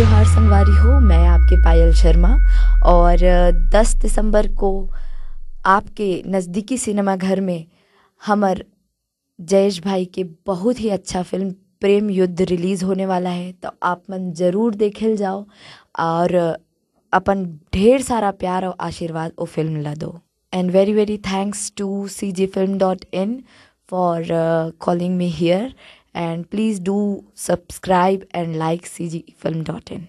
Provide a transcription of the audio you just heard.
जोहार संगवारी हो मैं आपके पायल शर्मा और 10 दिसंबर को आपके नज़दीकी सिनेमाघर में हमर जयेश भाई के बहुत ही अच्छा फिल्म प्रेम युद्ध रिलीज़ होने वाला है तो आप मन ज़रूर देखे जाओ और अपन ढेर सारा प्यार और आशीर्वाद वो फिल्म ला दो and very very thanks to C G film dot in for calling me here and please do subscribe and like cgfilm.in